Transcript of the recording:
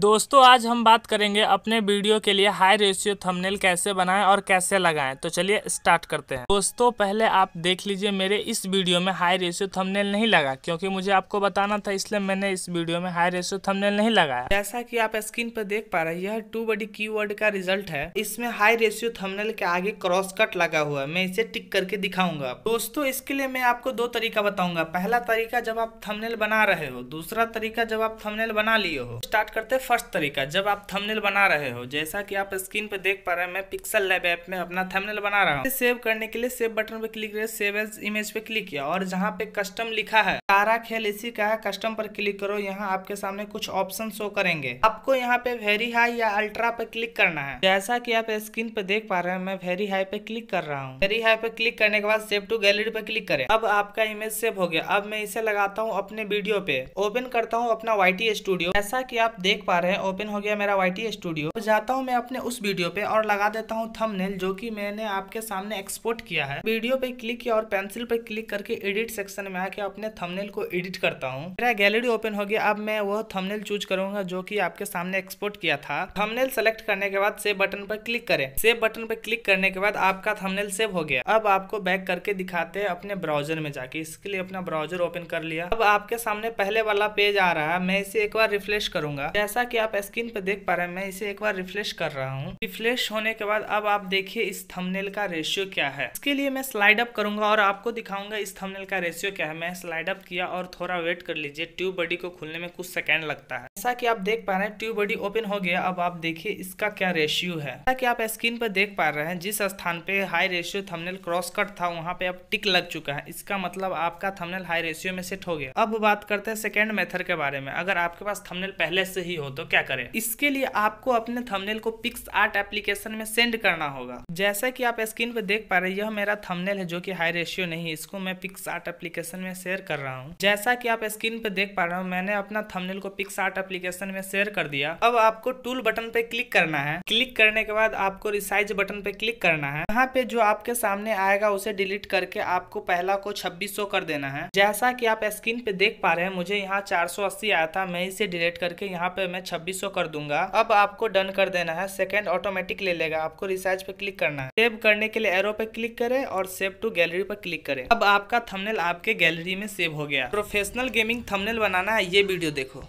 दोस्तों आज हम बात करेंगे अपने वीडियो के लिए हाई रेशियो थंबनेल कैसे बनाएं और कैसे लगाएं तो चलिए स्टार्ट करते हैं दोस्तों पहले आप देख लीजिए मेरे इस वीडियो में हाई रेशियो थंबनेल नहीं लगा क्योंकि मुझे आपको बताना था इसलिए मैंने इस वीडियो में हाई रेशियो थंबनेल नहीं लगाया जैसा की आप स्क्रीन पर देख पा रहे यह टू बडी की का रिजल्ट है इसमें हाई रेशियो थमनेल के आगे क्रॉस कट लगा हुआ है मैं इसे टिक करके दिखाऊंगा दोस्तों इसके लिए मैं आपको दो तरीका बताऊंगा पहला तरीका जब आप थमनेल बना रहे हो दूसरा तरीका जब आप थमनेल बना लिए हो स्टार्ट करते फर्स्ट तरीका जब आप थंबनेल बना रहे हो जैसा कि आप स्क्रीन पे देख पा रहे हैं मैं पिक्सल लैब ऐप में अपना थंबनेल बना रहा हूँ सेव करने के लिए सेव बटन पे क्लिक करें सेव एज इमेज पे क्लिक किया और जहाँ पे कस्टम लिखा है सारा खेल इसी का है कस्टम पर क्लिक करो यहाँ आपके सामने कुछ ऑप्शन शो करेंगे आपको यहाँ पे वेरी हाई या अल्ट्रा पे क्लिक करना है जैसा की आप स्क्रीन पे देख पा रहे हैं मैं वेरी हाई पे क्लिक कर रहा हूँ वेरी हाई पे क्लिक करने के बाद सेव टू गैलरी पे क्लिक करे अब आपका इमेज सेव हो गया अब मैं इसे लगाता हूँ अपने वीडियो पे ओपन करता हूँ अपना वाई स्टूडियो जैसा की आप देख पा रहे है ओपन हो गया मेरा वाई टी स्टूडियो तो जाता हूँ मैं अपने उस वीडियो पे और लगा देता हूँ थंबनेल जो कि मैंने आपके सामने एक्सपोर्ट किया है वीडियो पे क्लिक किया और पेंसिल पे क्लिक करके एडिट सेक्शन में आके अपने थंबनेल को एडिट करता हूँ मेरा गैलरी ओपन हो गया अब मैं वह थंबनेल चूज करूंगा जो की आपके सामने एक्सपोर्ट किया था थंबनेल सेलेक्ट करने के बाद सेव बटन पर क्लिक करे सेव बटन पर क्लिक करने के बाद आपका थंबनेल सेव हो गया अब आपको बैक करके दिखाते हैं अपने ब्राउजर में जाके इसके लिए अपना ब्राउजर ओपन कर लिया अब आपके सामने पहले वाला पेज आ रहा है मैं इसे एक बार रिफ्रेश करूंगा जैसा कि आप स्क्रीन पर देख पा रहे हैं मैं इसे एक बार रिफ्रेश कर रहा हूँ रिफ्रेश होने के बाद अब आप देखिए इस थंबनेल का रेशियो क्या है इसके लिए मैं स्लाइड अप करूंगा और आपको दिखाऊंगा इस थंबनेल का रेशियो क्या है मैं स्लाइड अप किया और थोड़ा वेट कर लीजिए ट्यूब बॉडी को खुलने में कुछ सेकेंड लगता है जैसा की आप देख पा रहे हैं ट्यूब बॉडी ओपन हो गया अब आप देखिए इसका क्या रेशियो है जैसा की आप स्क्रीन पर देख पा रहे हैं जिस स्थान पे high ratio thumbnail cross cut था वहाँ पे अब टिक लग चुका है इसका मतलब आपका थमनेल हाई रेशियो में सेट हो गया अब बात करते हैं सेकेंड मेथड के बारे में अगर आपके पास थमनेल पहले से ही हो तो तो क्या करें इसके लिए आपको अपने थंबनेल को पिक्स आर्ट एप्लीकेशन में सेंड करना होगा जैसा कि आप स्क्रीन पर देख पा रहे यह मेरा थंबनेल है जो कि हाई रेशियो नहीं इसको मैं पिक्स आर्ट एप्लीकेशन में शेयर कर रहा हूँ जैसा की आप स्क्रीन पर देख पा रहे हो मैंने अपना थमनेल को पिक्स आर्ट एप्लीकेशन में शेयर कर दिया अब आपको टूल बटन पे क्लिक करना है क्लिक करने के बाद आपको रिसाइज बटन पे क्लिक करना है यहाँ पे जो आपके सामने आएगा उसे डिलीट करके आपको पहला को छब्बीस कर देना है जैसा की आप स्क्रीन पे देख पा रहे हैं मुझे यहाँ चार आया था मैं इसे डिलीट करके यहाँ पे मैं छब्बीस कर दूंगा अब आपको डन कर देना है सेकेंड ऑटोमेटिक ले लेगा आपको रिसाइज पे क्लिक करना है सेव करने के लिए एरो पे क्लिक करें और सेव टू गैलरी पर क्लिक करें अब आपका थमनेल आपके गैलरी में सेव हो गया प्रोफेशनल गेमिंग थमनेल बनाना है ये वीडियो देखो